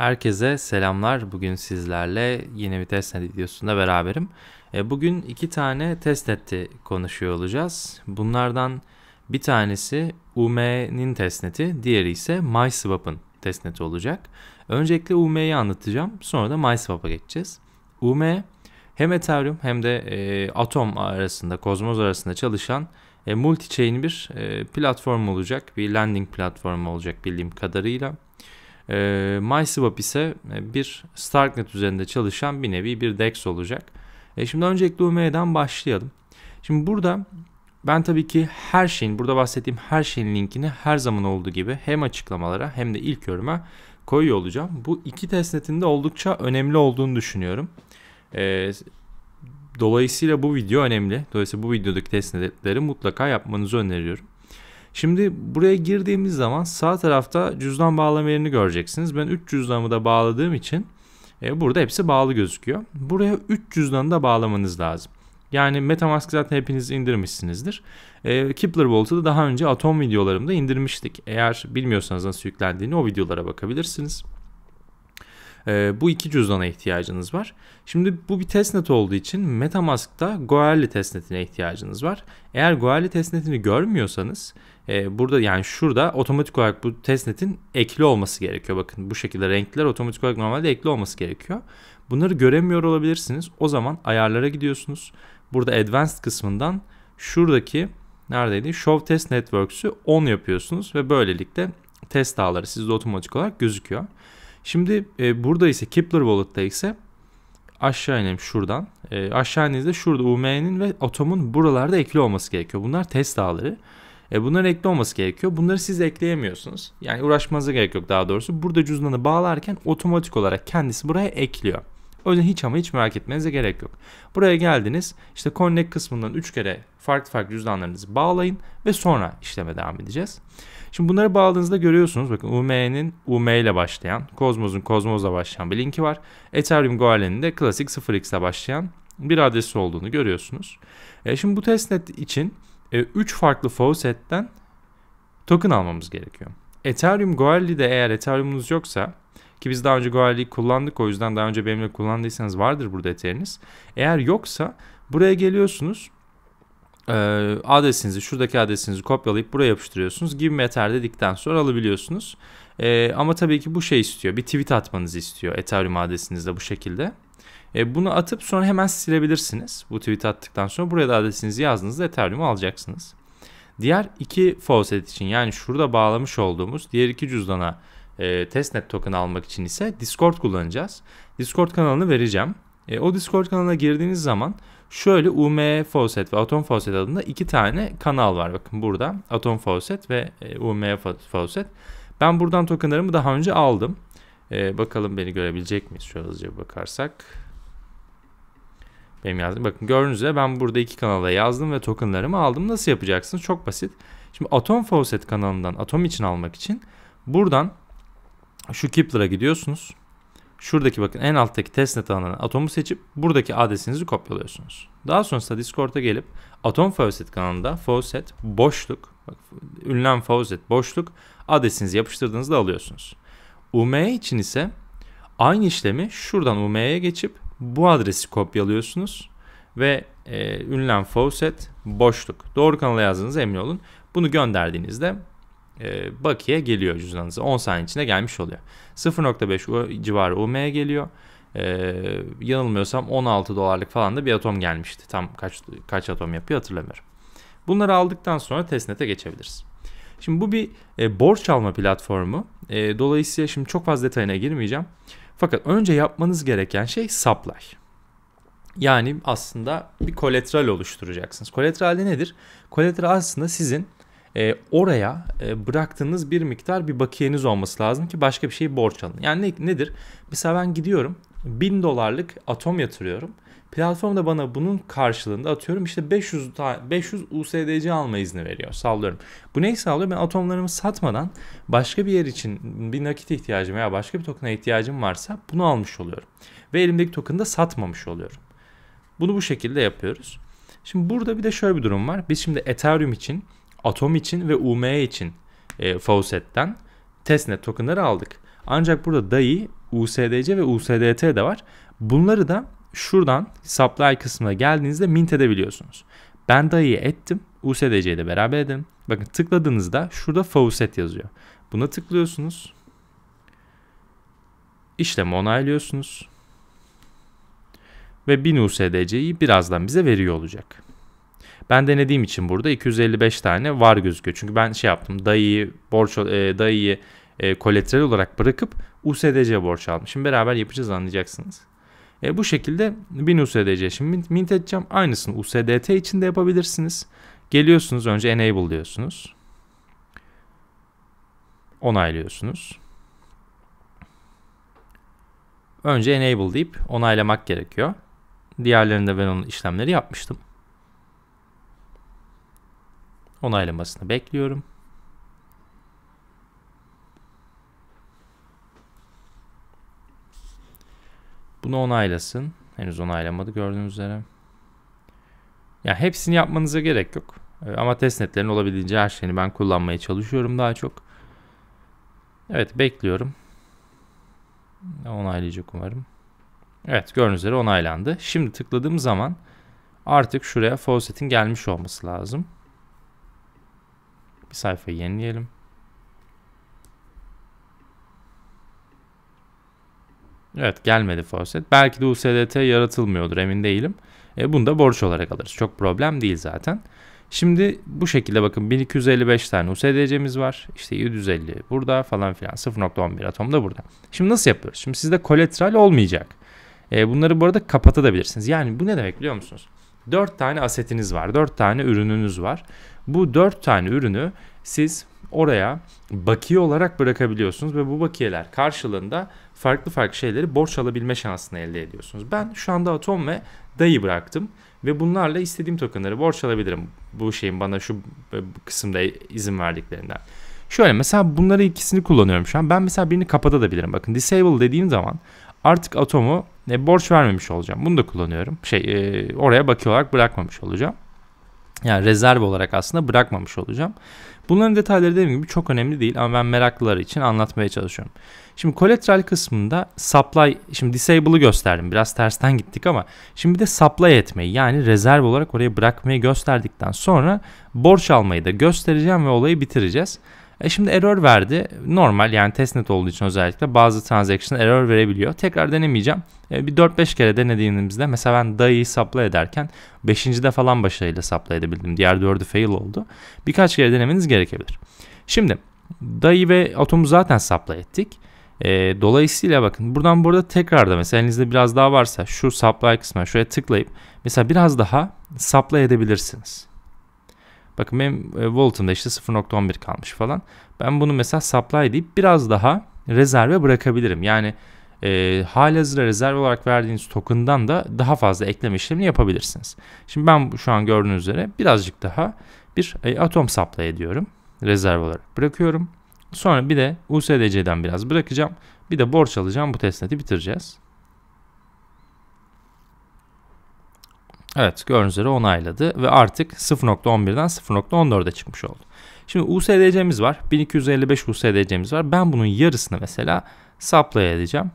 Herkese selamlar. Bugün sizlerle yine bir testnet videosunda beraberim. E, bugün iki tane testneti konuşuyor olacağız. Bunlardan bir tanesi UME'nin testneti, diğeri ise MySwap'ın testneti olacak. Öncelikle UME'yi anlatacağım, sonra da MySwap'a geçeceğiz. UME hem Ethereum hem de e, Atom arasında, Cosmos arasında çalışan e, multi-chain bir e, platform olacak. Bir landing platformu olacak bildiğim kadarıyla. Ee, MySwap ise e, bir Starknet üzerinde çalışan bir nevi bir DEX olacak. E, şimdi öncelikle UME'den başlayalım. Şimdi burada ben tabii ki her şeyin, burada bahsettiğim her şeyin linkini her zaman olduğu gibi hem açıklamalara hem de ilk yoruma koyuyor olacağım. Bu iki testnetin de oldukça önemli olduğunu düşünüyorum. E, dolayısıyla bu video önemli. Dolayısıyla bu videodaki testnetleri mutlaka yapmanızı öneriyorum. Şimdi buraya girdiğimiz zaman sağ tarafta cüzdan bağlama yerini göreceksiniz. Ben 3 cüzdanımı da bağladığım için e, burada hepsi bağlı gözüküyor. Buraya 3 cüzdanı da bağlamanız lazım. Yani Metamask zaten hepiniz indirmişsinizdir. E, Kepler Vault'u da daha önce Atom videolarımda indirmiştik. Eğer bilmiyorsanız nasıl yüklendiğini o videolara bakabilirsiniz. Ee, bu iki cüzdana ihtiyacınız var. Şimdi bu bir testnet olduğu için Metamask'ta Goerli testnetine ihtiyacınız var. Eğer Goerli testnetini görmüyorsanız e, burada yani şurada otomatik olarak bu testnetin ekli olması gerekiyor. Bakın bu şekilde renkler otomatik olarak normalde ekli olması gerekiyor. Bunları göremiyor olabilirsiniz. O zaman ayarlara gidiyorsunuz. Burada advanced kısmından şuradaki neredeydi? Show Test Networks'ü on yapıyorsunuz ve böylelikle test dağları sizde otomatik olarak gözüküyor. Şimdi e, burada ise Kepler Wallet'ta ise aşağı inelim şuradan. E, aşağı indiğinizde şurada UME'nin ve atomun buralarda ekli olması gerekiyor. Bunlar test dağları. E, bunların ekli olması gerekiyor. Bunları siz ekleyemiyorsunuz. Yani uğraşmanıza gerek yok daha doğrusu. Burada cüzdanı bağlarken otomatik olarak kendisi buraya ekliyor. O yüzden hiç ama hiç merak etmenize gerek yok. Buraya geldiniz. İşte connect kısmından 3 kere farklı farklı cüzdanlarınızı bağlayın ve sonra işleme devam edeceğiz. Şimdi bunları bağladığınızda görüyorsunuz. Bakın UME'nin UME ile başlayan, Cosmos'un Cosmos'la başlayan bir linki var. Ethereum Goalen'in de klasik 0x ile başlayan bir adresi olduğunu görüyorsunuz. E, şimdi bu testnet için 3 e, farklı faucet'ten token almamız gerekiyor. Ethereum Goerli'de eğer Ethereum'unuz yoksa ki biz daha önce Goerli'yi kullandık o yüzden daha önce benimle kullandıysanız vardır burada Ethereum'ınız. Eğer yoksa buraya geliyorsunuz ee, adresinizi şuradaki adresinizi kopyalayıp buraya yapıştırıyorsunuz. Give Ether dedikten sonra alabiliyorsunuz. E, ama tabii ki bu şey istiyor. Bir tweet atmanızı istiyor Ethereum adresinizde bu şekilde. E, bunu atıp sonra hemen silebilirsiniz. Bu tweet attıktan sonra buraya da adresinizi yazdığınızda Ethereum'u alacaksınız. Diğer iki faucet için yani şurada bağlamış olduğumuz diğer iki cüzdana e, testnet token almak için ise Discord kullanacağız. Discord kanalını vereceğim. E, o Discord kanalına girdiğiniz zaman Şöyle UME Faucet ve Atom Faucet adında iki tane kanal var. Bakın burada Atom Faucet ve UME Faucet. Ben buradan tokenlarımı daha önce aldım. E, bakalım beni görebilecek miyiz? Şöyle hızlıca bakarsak. Benim yazdım. Bakın gördüğünüz üzere ben burada iki kanala yazdım ve tokenlarımı aldım. Nasıl yapacaksınız? Çok basit. Şimdi Atom Faucet kanalından Atom için almak için buradan şu Kepler'a gidiyorsunuz. Şuradaki bakın en alttaki testnet alanına atomu seçip buradaki adresinizi kopyalıyorsunuz. Daha sonrasında Discord'a gelip Atom Faucet kanalında Faucet boşluk bak, ünlem Faucet boşluk adresinizi yapıştırdığınızda alıyorsunuz. UME için ise aynı işlemi şuradan UME'ye geçip bu adresi kopyalıyorsunuz ve e, ünlem Faucet boşluk doğru kanala yazdığınızı emin olun. Bunu gönderdiğinizde ee, bakiye geliyor cüzdanınıza. 10 saniye içinde gelmiş oluyor. 0.5 civarı UM'ye geliyor. E, yanılmıyorsam 16 dolarlık falan da bir atom gelmişti. Tam kaç kaç atom yapıyor hatırlamıyorum. Bunları aldıktan sonra testnet'e geçebiliriz. Şimdi bu bir e, borç alma platformu. E, dolayısıyla şimdi çok fazla detayına girmeyeceğim. Fakat önce yapmanız gereken şey supply. Yani aslında bir koletral oluşturacaksınız. Koletral nedir? Koletral aslında sizin e, oraya e, bıraktığınız bir miktar bir bakiyeniz olması lazım ki başka bir şeyi borç alın. Yani ne, nedir? Mesela ben gidiyorum 1000 dolarlık atom yatırıyorum. Platform da bana bunun karşılığında atıyorum işte 500 500 USDC alma izni veriyor. Sallıyorum. Bu neyi sağlıyor? Ben atomlarımı satmadan başka bir yer için bir nakit ihtiyacım veya başka bir token'a ihtiyacım varsa bunu almış oluyorum. Ve elimdeki token'ı da satmamış oluyorum. Bunu bu şekilde yapıyoruz. Şimdi burada bir de şöyle bir durum var. Biz şimdi Ethereum için Atom için ve UME için e, Faucet'ten testnet tokenları aldık. Ancak burada DAI, USDC ve USDT de var. Bunları da şuradan supply kısmına geldiğinizde mint edebiliyorsunuz. Ben DAI'yi ettim. USDC'yi de beraber edelim. Bakın tıkladığınızda şurada Faucet yazıyor. Buna tıklıyorsunuz. İşlemi onaylıyorsunuz. Ve 1000 USDC'yi birazdan bize veriyor olacak. Ben denediğim için burada 255 tane var gözüküyor. Çünkü ben şey yaptım. Dayı'yı borç e, dayı'yı e, kolateral olarak bırakıp USDC borç aldım. Şimdi beraber yapacağız anlayacaksınız. E, bu şekilde 1000 USDC şimdi mint, mint edeceğim. Aynısını USDT için de yapabilirsiniz. Geliyorsunuz önce enable diyorsunuz. Onaylıyorsunuz. Önce enable deyip onaylamak gerekiyor. Diğerlerinde ben onun işlemleri yapmıştım onaylamasını bekliyorum. Bunu onaylasın. Henüz onaylamadı gördüğünüz üzere. Yani hepsini yapmanıza gerek yok. Ee, ama testnetlerin olabildiğince her şeyini ben kullanmaya çalışıyorum daha çok. Evet bekliyorum. Onaylayacak umarım. Evet gördüğünüz üzere onaylandı. Şimdi tıkladığım zaman artık şuraya faucetin gelmiş olması lazım. Bir sayfayı yenileyelim. Evet gelmedi faucet. Belki de USDT yaratılmıyordur emin değilim. E, bunu da borç olarak alırız. Çok problem değil zaten. Şimdi bu şekilde bakın 1255 tane USDC'miz var. İşte 750 burada falan filan 0.11 atom da burada. Şimdi nasıl yapıyoruz? Şimdi sizde kolatral olmayacak. E, bunları bu arada kapatabilirsiniz. Yani bu ne demek biliyor musunuz? 4 tane asetiniz var. 4 tane ürününüz var. Bu 4 tane ürünü siz oraya bakiye olarak bırakabiliyorsunuz ve bu bakiyeler karşılığında farklı farklı şeyleri borç alabilme şansını elde ediyorsunuz. Ben şu anda Atom ve Dayı bıraktım ve bunlarla istediğim tokenları borç alabilirim. Bu şeyin bana şu e, kısımda izin verdiklerinden. Şöyle mesela bunları ikisini kullanıyorum şu an. Ben mesela birini kapatabilirim. Bakın disable dediğim zaman artık atomu e, borç vermemiş olacağım. Bunu da kullanıyorum. Şey e, oraya bakı olarak bırakmamış olacağım. Yani rezerv olarak aslında bırakmamış olacağım. Bunların detayları dediğim gibi çok önemli değil ama ben meraklılar için anlatmaya çalışıyorum. Şimdi collateral kısmında supply, şimdi disable'ı gösterdim biraz tersten gittik ama şimdi de supply etmeyi yani rezerv olarak oraya bırakmayı gösterdikten sonra borç almayı da göstereceğim ve olayı bitireceğiz. E şimdi error verdi. Normal yani testnet olduğu için özellikle bazı transaction error verebiliyor. Tekrar denemeyeceğim. E bir 4-5 kere denediğimizde mesela ben dayı supply ederken 5. de falan başarıyla supply edebildim. Diğer 4'ü fail oldu. Birkaç kere denemeniz gerekebilir. Şimdi dayı ve Atom'u zaten supply ettik. E, dolayısıyla bakın buradan burada tekrar da mesela elinizde biraz daha varsa şu supply kısmına şöyle tıklayıp mesela biraz daha supply edebilirsiniz. Bakın benim e, Wallet'ımda işte 0.11 kalmış falan. Ben bunu mesela supply deyip biraz daha rezerve bırakabilirim. Yani e, halihazırda rezerve olarak verdiğiniz token'dan da daha fazla ekleme işlemini yapabilirsiniz. Şimdi ben şu an gördüğünüz üzere birazcık daha bir e, atom supply ediyorum. Rezerve olarak bırakıyorum. Sonra bir de USDC'den biraz bırakacağım. Bir de borç alacağım. Bu testneti bitireceğiz. Evet gördüğünüz üzere onayladı ve artık 0.11'den 0.14'e çıkmış oldu. Şimdi USDC'miz var. 1255 USDC'miz var. Ben bunun yarısını mesela supply edeceğim.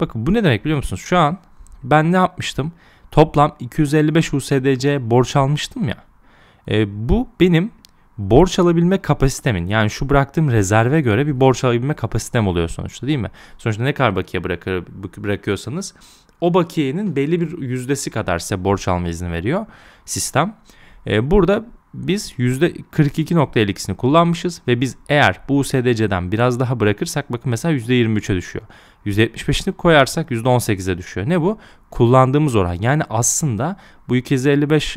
Bakın bu ne demek biliyor musunuz? Şu an ben ne yapmıştım? Toplam 255 USDC borç almıştım ya. E, bu benim borç alabilme kapasitemin yani şu bıraktığım rezerve göre bir borç alabilme kapasitem oluyor sonuçta değil mi? Sonuçta ne kadar bakiye bırakır, bırakıyorsanız o bakiyenin belli bir yüzdesi kadar size borç alma izni veriyor sistem. E, burada biz %42.52'sini kullanmışız ve biz eğer bu USDC'den biraz daha bırakırsak bakın mesela %23'e düşüyor. %75'ini koyarsak %18'e düşüyor. Ne bu? Kullandığımız oran. Yani aslında bu 255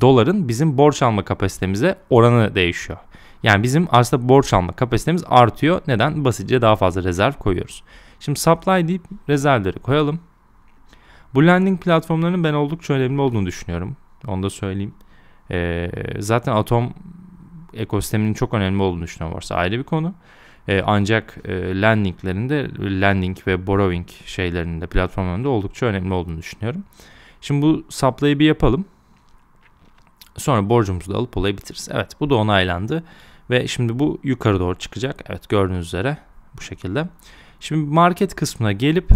doların bizim borç alma kapasitemize oranı değişiyor. Yani bizim aslında borç alma kapasitemiz artıyor. Neden? Basitçe daha fazla rezerv koyuyoruz. Şimdi supply deyip rezervleri koyalım. Bu landing platformlarının ben oldukça önemli olduğunu düşünüyorum. Onu da söyleyeyim. E, zaten Atom ekosisteminin çok önemli olduğunu düşünüyorum varsa ayrı bir konu. E, ancak e, landinglerinde landing ve borrowing şeylerinde platformlarında oldukça önemli olduğunu düşünüyorum. Şimdi bu saplayı bir yapalım. Sonra borcumuzu da alıp olayı bitiririz. Evet bu da onaylandı. Ve şimdi bu yukarı doğru çıkacak. Evet gördüğünüz üzere bu şekilde. Şimdi market kısmına gelip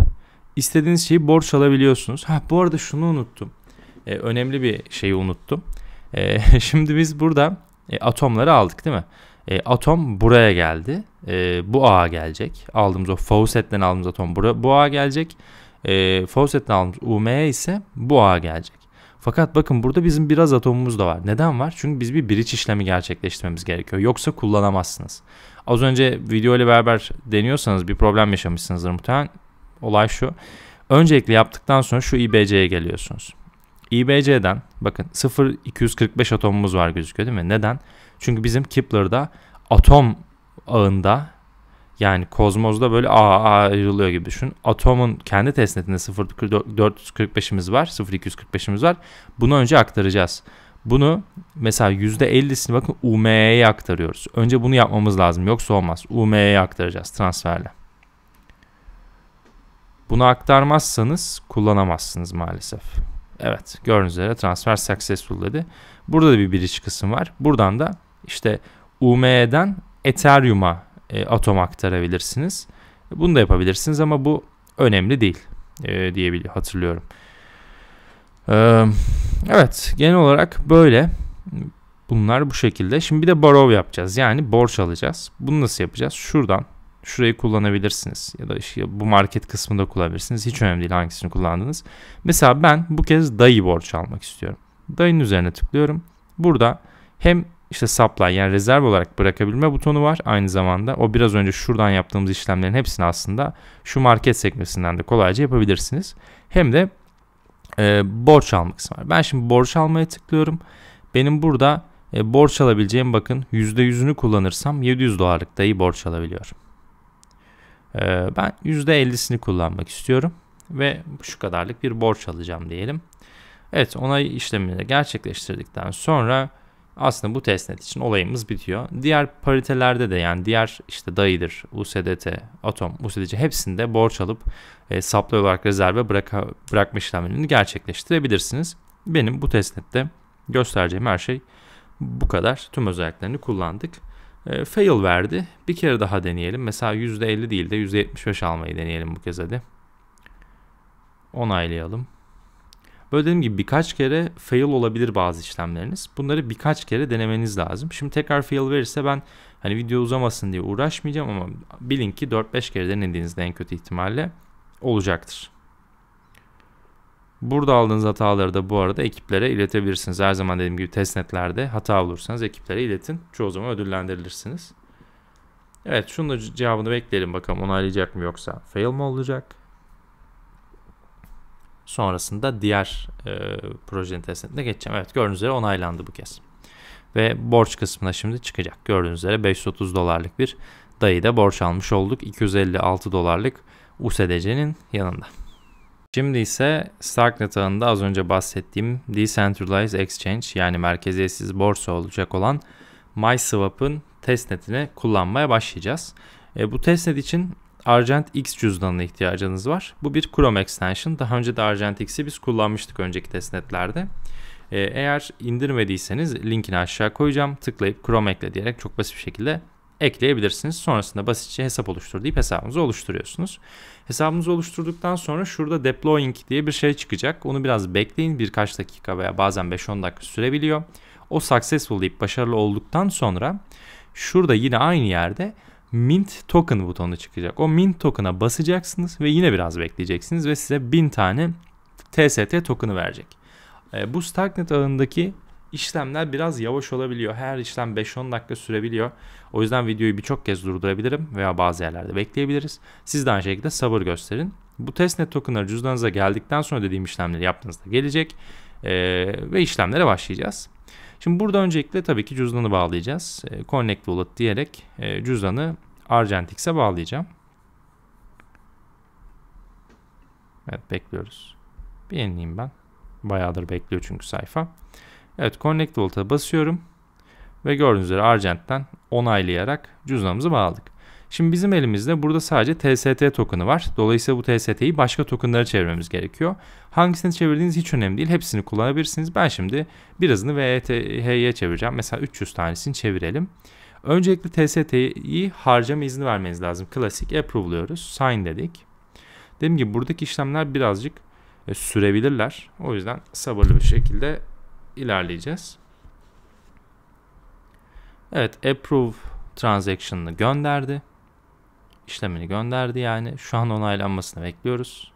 istediğiniz şeyi borç alabiliyorsunuz. Ha bu arada şunu unuttum. E, önemli bir şeyi unuttum. E, şimdi biz burada e, atomları aldık değil mi? E, atom buraya geldi. E, bu ağa gelecek. Aldığımız o Fawcett'ten aldığımız atom bura, bu ağa gelecek. E, Fawcett'ten aldığımız UME ise bu ağa gelecek. Fakat bakın burada bizim biraz atomumuz da var. Neden var? Çünkü biz bir bridge işlemi gerçekleştirmemiz gerekiyor. Yoksa kullanamazsınız. Az önce video ile beraber deniyorsanız bir problem yaşamışsınızdır muhtemelen. Olay şu. Öncelikle yaptıktan sonra şu IBC'ye geliyorsunuz. IBC'den bakın 0,245 atomumuz var gözüküyor değil mi? Neden? Çünkü bizim Kepler'da atom ağında yani kozmozda böyle a, ayrılıyor gibi düşün. Atomun kendi testnetinde 0,445'imiz var. 0,245'imiz var. Bunu önce aktaracağız. Bunu mesela %50'sini bakın UME'ye aktarıyoruz. Önce bunu yapmamız lazım. Yoksa olmaz. UME'ye aktaracağız transferle. Bunu aktarmazsanız kullanamazsınız maalesef. Evet gördüğünüz üzere transfer successful dedi. Burada da bir bridge kısım var. Buradan da işte UME'den Ethereum'a e, atom aktarabilirsiniz. Bunu da yapabilirsiniz ama bu önemli değil e, diye hatırlıyorum. Ee, evet genel olarak böyle. Bunlar bu şekilde. Şimdi bir de borrow yapacağız. Yani borç alacağız. Bunu nasıl yapacağız? Şuradan şurayı kullanabilirsiniz ya da işte bu market kısmında kullanabilirsiniz. Hiç önemli değil hangisini kullandınız. Mesela ben bu kez dayı borç almak istiyorum. Dayının üzerine tıklıyorum. Burada hem işte supply yani rezerv olarak bırakabilme butonu var aynı zamanda. O biraz önce şuradan yaptığımız işlemlerin hepsini aslında şu market sekmesinden de kolayca yapabilirsiniz. Hem de e, borç almak kısmı var. Ben şimdi borç almaya tıklıyorum. Benim burada e, borç alabileceğim bakın %100'ünü kullanırsam 700 dolarlık dayı borç alabiliyorum. Ee, ben %50'sini kullanmak istiyorum ve şu kadarlık bir borç alacağım diyelim. Evet onay işlemini gerçekleştirdikten sonra aslında bu testnet için olayımız bitiyor. Diğer paritelerde de yani diğer işte DAI'dir, USDT, Atom, USDC hepsinde borç alıp e, supply olarak rezerve bıraka, bırakma işlemlerini gerçekleştirebilirsiniz. Benim bu testnette göstereceğim her şey bu kadar. Tüm özelliklerini kullandık. E, fail verdi. Bir kere daha deneyelim. Mesela %50 değil de %75 almayı deneyelim bu kez hadi. Onaylayalım. Böyle dediğim gibi birkaç kere fail olabilir bazı işlemleriniz. Bunları birkaç kere denemeniz lazım. Şimdi tekrar fail verirse ben hani video uzamasın diye uğraşmayacağım ama bilin ki 4-5 kere denediğinizde en kötü ihtimalle olacaktır. Burada aldığınız hataları da bu arada ekiplere iletebilirsiniz. Her zaman dediğim gibi testnetlerde hata bulursanız ekiplere iletin. Çoğu zaman ödüllendirilirsiniz. Evet şunun da cevabını bekleyelim bakalım onaylayacak mı yoksa fail mi olacak? Sonrasında diğer e, projenin testnetine geçeceğim. Evet gördüğünüz üzere onaylandı bu kez. Ve borç kısmına şimdi çıkacak. Gördüğünüz üzere 530 dolarlık bir dayı da borç almış olduk. 256 dolarlık USDC'nin yanında. Şimdi ise Starknet ağında az önce bahsettiğim Decentralized Exchange yani merkeziyetsiz borsa olacak olan MySwap'ın testnetini kullanmaya başlayacağız. E, bu testnet için Argent X cüzdanına ihtiyacınız var. Bu bir Chrome extension. Daha önce de Argent X'i biz kullanmıştık önceki testnetlerde. E, eğer indirmediyseniz linkini aşağı koyacağım. Tıklayıp Chrome ekle diyerek çok basit bir şekilde ekleyebilirsiniz. Sonrasında basitçe hesap oluştur deyip hesabınızı oluşturuyorsunuz. Hesabınızı oluşturduktan sonra şurada deploying diye bir şey çıkacak. Onu biraz bekleyin. Birkaç dakika veya bazen 5-10 dakika sürebiliyor. O successful deyip başarılı olduktan sonra şurada yine aynı yerde Mint Token butonu çıkacak. O Mint Token'a basacaksınız ve yine biraz bekleyeceksiniz ve size 1000 tane TST token'ı verecek. E, bu Starknet ağındaki işlemler biraz yavaş olabiliyor. Her işlem 5-10 dakika sürebiliyor. O yüzden videoyu birçok kez durdurabilirim veya bazı yerlerde bekleyebiliriz. Siz de aynı şekilde sabır gösterin. Bu testnet tokenları cüzdanınıza geldikten sonra dediğim işlemleri yaptığınızda gelecek ee, ve işlemlere başlayacağız. Şimdi burada öncelikle tabii ki cüzdanı bağlayacağız. E, Connect Wallet diyerek e, cüzdanı Argentix'e bağlayacağım. Evet bekliyoruz. Bir yenileyim ben. Bayağıdır bekliyor çünkü sayfa. Evet Connect Wallet'a basıyorum. Ve gördüğünüz üzere Argent'ten onaylayarak cüzdanımızı bağladık. Şimdi bizim elimizde burada sadece TST token'ı var. Dolayısıyla bu TST'yi başka token'lara çevirmemiz gerekiyor. Hangisini çevirdiğiniz hiç önemli değil. Hepsini kullanabilirsiniz. Ben şimdi birazını VETH'ye çevireceğim. Mesela 300 tanesini çevirelim. Öncelikle TST'yi harcama izni vermeniz lazım. Klasik approve'lıyoruz. Sign dedik. Dediğim gibi buradaki işlemler birazcık e, sürebilirler. O yüzden sabırlı bir şekilde ilerleyeceğiz. Evet approve transaction'ını gönderdi. İşlemini gönderdi yani. Şu an onaylanmasını bekliyoruz.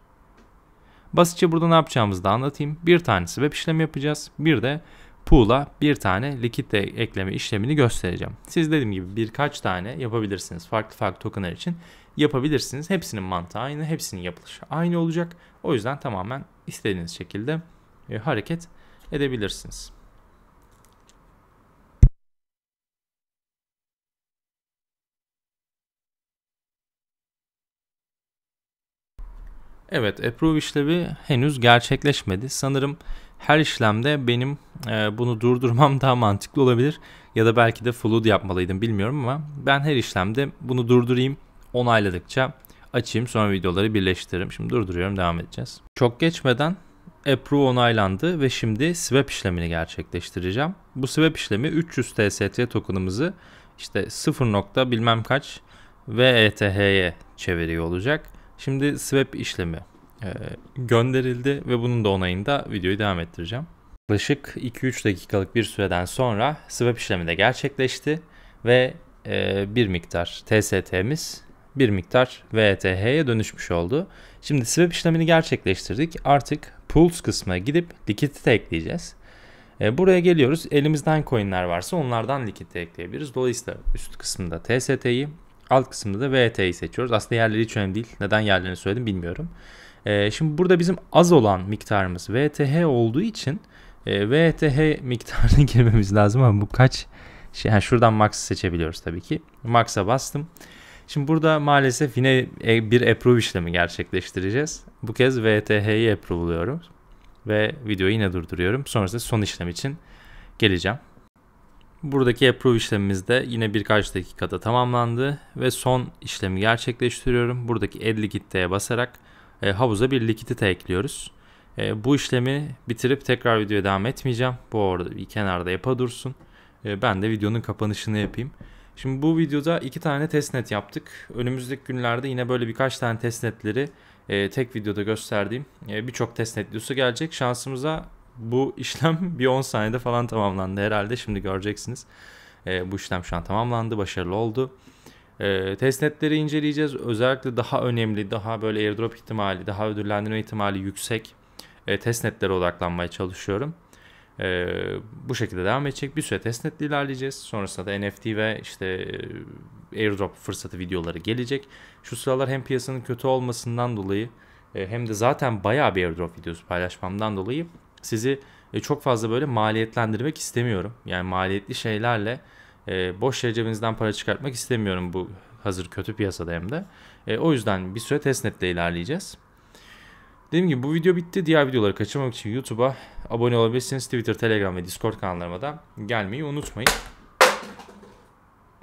Basitçe burada ne yapacağımızı da anlatayım. Bir tanesi web işlemi yapacağız. Bir de pool'a bir tane likitte ekleme işlemini göstereceğim. Siz dediğim gibi birkaç tane yapabilirsiniz. Farklı farklı tokenlar için yapabilirsiniz. Hepsinin mantığı aynı, hepsinin yapılışı aynı olacak. O yüzden tamamen istediğiniz şekilde e, hareket edebilirsiniz. Evet, approve işlevi henüz gerçekleşmedi. Sanırım her işlemde benim e, bunu durdurmam daha mantıklı olabilir. Ya da belki de flood yapmalıydım bilmiyorum ama ben her işlemde bunu durdurayım. Onayladıkça açayım sonra videoları birleştiririm. Şimdi durduruyorum devam edeceğiz. Çok geçmeden approve onaylandı ve şimdi swap işlemini gerçekleştireceğim. Bu swap işlemi 300 TST tokenımızı işte 0. bilmem kaç VETH'ye çeviriyor olacak. Şimdi swap işlemi e, gönderildi ve bunun da onayında videoyu devam ettireceğim. Yaklaşık 2-3 dakikalık bir süreden sonra swap işlemi de gerçekleşti ve e, bir miktar TST'miz bir miktar VTH'ye dönüşmüş oldu. Şimdi swap işlemini gerçekleştirdik. Artık pools kısmına gidip likidite ekleyeceğiz. E, buraya geliyoruz. Elimizden coinler varsa onlardan likidite ekleyebiliriz. Dolayısıyla üst kısmında TST'yi, alt kısmında da VT'yi seçiyoruz. Aslında yerleri hiç önemli değil. Neden yerlerini söyledim bilmiyorum. E, şimdi burada bizim az olan miktarımız VTH olduğu için e, VTH miktarını girmemiz lazım ama bu kaç? Şey, yani şuradan max seçebiliyoruz tabii ki. Max'a bastım. Şimdi burada maalesef yine e, bir approve işlemi gerçekleştireceğiz. Bu kez VTH'yi approve'luyorum ve videoyu yine durduruyorum. Sonrasında son işlem için geleceğim. Buradaki approve işlemimiz de yine birkaç dakikada tamamlandı ve son işlemi gerçekleştiriyorum. Buradaki add likitteye basarak e, havuza bir likidite ekliyoruz. E, bu işlemi bitirip tekrar videoya devam etmeyeceğim. Bu arada bir kenarda yapa dursun. ben de videonun kapanışını yapayım. Şimdi bu videoda iki tane testnet yaptık. Önümüzdeki günlerde yine böyle birkaç tane testnetleri e, tek videoda gösterdiğim e, birçok testnet videosu gelecek. Şansımıza bu işlem bir 10 saniyede falan tamamlandı herhalde. Şimdi göreceksiniz. E, bu işlem şu an tamamlandı, başarılı oldu. E, testnetleri inceleyeceğiz. Özellikle daha önemli, daha böyle airdrop ihtimali, daha ödüllendirme ihtimali yüksek e, testnetlere odaklanmaya çalışıyorum. Ee, bu şekilde devam edecek. Bir süre testnetle ilerleyeceğiz. Sonrasında da NFT ve işte e, airdrop fırsatı videoları gelecek. Şu sıralar hem piyasanın kötü olmasından dolayı e, hem de zaten bayağı bir airdrop videosu paylaşmamdan dolayı sizi e, çok fazla böyle maliyetlendirmek istemiyorum. Yani maliyetli şeylerle boş yere şey cebinizden para çıkartmak istemiyorum bu hazır kötü piyasada hem de. O yüzden bir süre testnetle ilerleyeceğiz. Dediğim gibi bu video bitti. Diğer videoları kaçırmamak için YouTube'a abone olabilirsiniz. Twitter, Telegram ve Discord kanallarıma da gelmeyi unutmayın.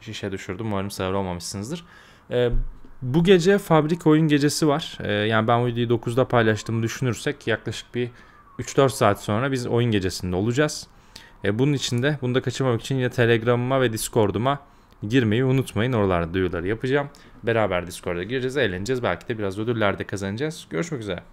Şişe düşürdüm. Umarım sever olmamışsınızdır. Ee, bu gece fabrika oyun gecesi var. Ee, yani ben bu videoyu 9'da paylaştığımı düşünürsek yaklaşık bir 3-4 saat sonra biz oyun gecesinde olacağız. Ee, bunun için de bunu da kaçırmamak için yine Telegram'ıma ve Discord'uma girmeyi unutmayın. Oralarda duyuları yapacağım. Beraber Discord'a gireceğiz, eğleneceğiz. Belki de biraz ödüller de kazanacağız. Görüşmek üzere.